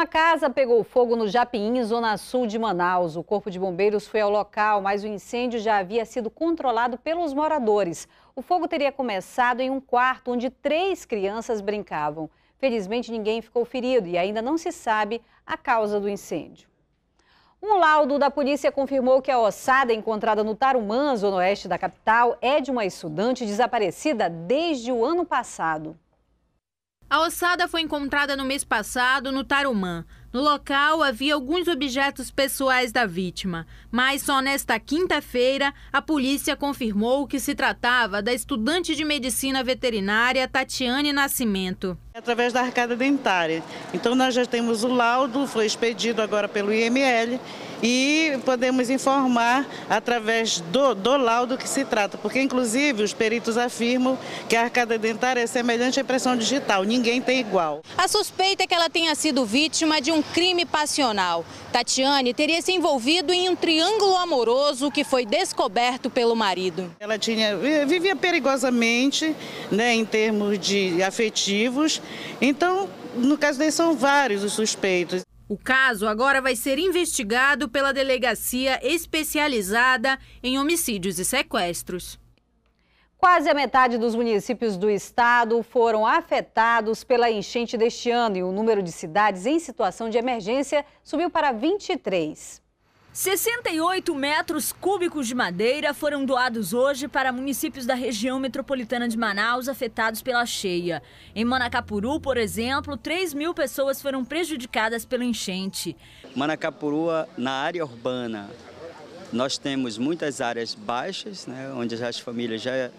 Uma casa pegou fogo no Japim, zona sul de Manaus. O Corpo de Bombeiros foi ao local, mas o incêndio já havia sido controlado pelos moradores. O fogo teria começado em um quarto onde três crianças brincavam. Felizmente, ninguém ficou ferido e ainda não se sabe a causa do incêndio. Um laudo da polícia confirmou que a ossada encontrada no Tarumã, zona oeste da capital, é de uma estudante desaparecida desde o ano passado. A ossada foi encontrada no mês passado no Tarumã. No local havia alguns objetos pessoais da vítima, mas só nesta quinta-feira a polícia confirmou que se tratava da estudante de medicina veterinária Tatiane Nascimento. É através da arcada dentária. Então nós já temos o laudo, foi expedido agora pelo IML e podemos informar através do, do laudo que se trata, porque inclusive os peritos afirmam que a arcada dentária é semelhante à impressão digital, ninguém tem igual. A suspeita é que ela tenha sido vítima de um crime passional. Tatiane teria se envolvido em um triângulo amoroso que foi descoberto pelo marido. Ela tinha, vivia perigosamente, né, em termos de afetivos, então no caso dele são vários os suspeitos. O caso agora vai ser investigado pela delegacia especializada em homicídios e sequestros. Quase a metade dos municípios do estado foram afetados pela enchente deste ano e o número de cidades em situação de emergência subiu para 23. 68 metros cúbicos de madeira foram doados hoje para municípios da região metropolitana de Manaus afetados pela cheia. Em Manacapuru, por exemplo, 3 mil pessoas foram prejudicadas pelo enchente. Manacapuru, na área urbana, nós temos muitas áreas baixas, né, onde as famílias já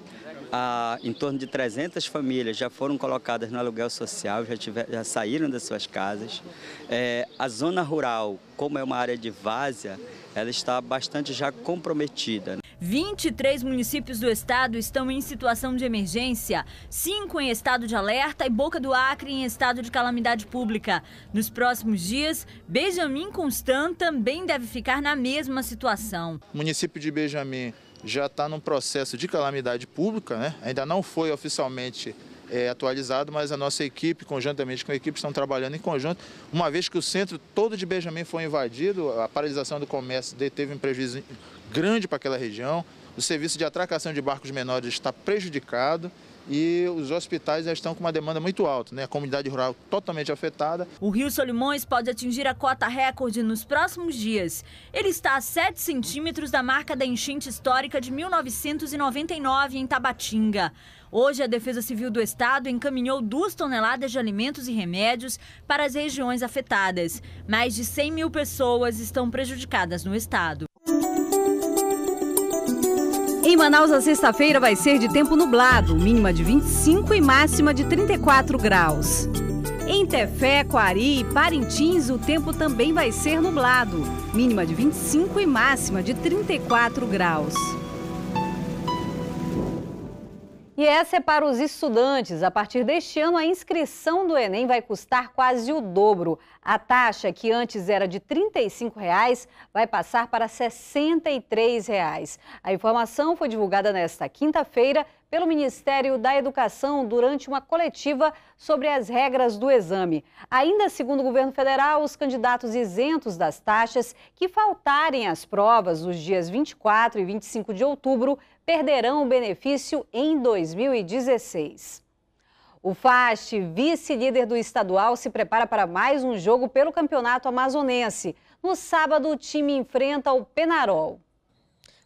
ah, em torno de 300 famílias já foram colocadas no aluguel social, já, tiver, já saíram das suas casas. É, a zona rural, como é uma área de várzea, ela está bastante já comprometida. 23 né? municípios do estado estão em situação de emergência, 5 em estado de alerta e Boca do Acre em estado de calamidade pública. Nos próximos dias, Benjamin Constant também deve ficar na mesma situação. O município de Benjamin já está num processo de calamidade pública, né? ainda não foi oficialmente é, atualizado, mas a nossa equipe, conjuntamente com a equipe, estão trabalhando em conjunto, uma vez que o centro todo de Benjamin foi invadido, a paralisação do comércio teve um prejuízo grande para aquela região, o serviço de atracação de barcos menores está prejudicado, e os hospitais já estão com uma demanda muito alta, né? A comunidade rural totalmente afetada. O Rio Solimões pode atingir a cota recorde nos próximos dias. Ele está a 7 centímetros da marca da enchente histórica de 1999 em Tabatinga. Hoje, a Defesa Civil do Estado encaminhou duas toneladas de alimentos e remédios para as regiões afetadas. Mais de 100 mil pessoas estão prejudicadas no estado. Em Manaus, a sexta-feira vai ser de tempo nublado, mínima de 25 e máxima de 34 graus. Em Tefé, Coari e Parintins, o tempo também vai ser nublado, mínima de 25 e máxima de 34 graus. E essa é para os estudantes. A partir deste ano, a inscrição do Enem vai custar quase o dobro. A taxa, que antes era de R$ 35, reais, vai passar para R$ 63. Reais. A informação foi divulgada nesta quinta-feira pelo Ministério da Educação durante uma coletiva sobre as regras do exame. Ainda segundo o governo federal, os candidatos isentos das taxas que faltarem às provas nos dias 24 e 25 de outubro perderão o benefício em 2016. O Fast, vice-líder do estadual, se prepara para mais um jogo pelo Campeonato Amazonense. No sábado, o time enfrenta o Penarol.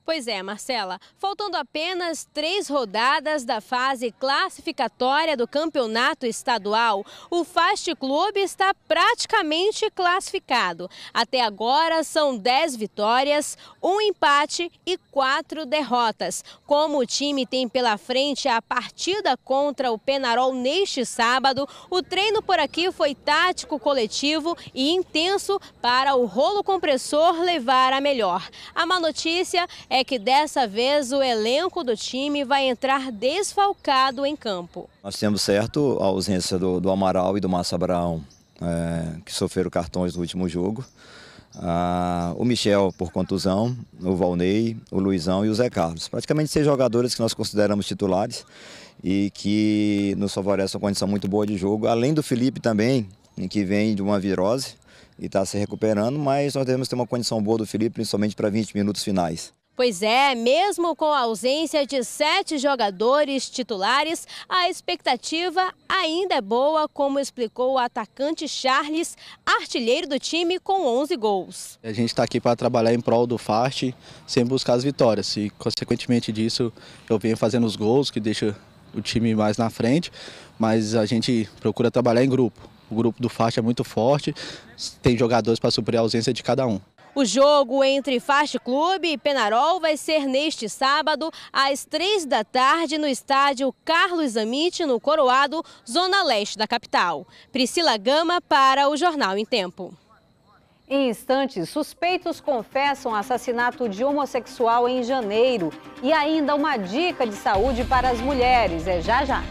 Pois é, Marcela, faltando apenas três rodadas da fase classificatória do campeonato estadual, o Fast Clube está praticamente classificado. Até agora são dez vitórias, um empate e quatro derrotas. Como o time tem pela frente a partida contra o Penarol neste sábado, o treino por aqui foi tático, coletivo e intenso para o rolo compressor levar a melhor. A má notícia é é que dessa vez o elenco do time vai entrar desfalcado em campo. Nós temos certo a ausência do, do Amaral e do Massa Abraão, é, que sofreram cartões no último jogo. Ah, o Michel por contusão, o Valnei, o Luizão e o Zé Carlos. Praticamente seis jogadores que nós consideramos titulares e que nos favorecem uma condição muito boa de jogo. Além do Felipe também, que vem de uma virose e está se recuperando, mas nós devemos ter uma condição boa do Felipe, principalmente para 20 minutos finais. Pois é, mesmo com a ausência de sete jogadores titulares, a expectativa ainda é boa, como explicou o atacante Charles, artilheiro do time com 11 gols. A gente está aqui para trabalhar em prol do FAST, sem buscar as vitórias. E, consequentemente disso, eu venho fazendo os gols, que deixa o time mais na frente, mas a gente procura trabalhar em grupo. O grupo do FAST é muito forte, tem jogadores para suprir a ausência de cada um. O jogo entre Fast Clube e Penarol vai ser neste sábado, às três da tarde, no estádio Carlos Amite, no Coroado, zona leste da capital. Priscila Gama para o Jornal em Tempo. Em instantes, suspeitos confessam assassinato de homossexual em janeiro. E ainda uma dica de saúde para as mulheres. É já já.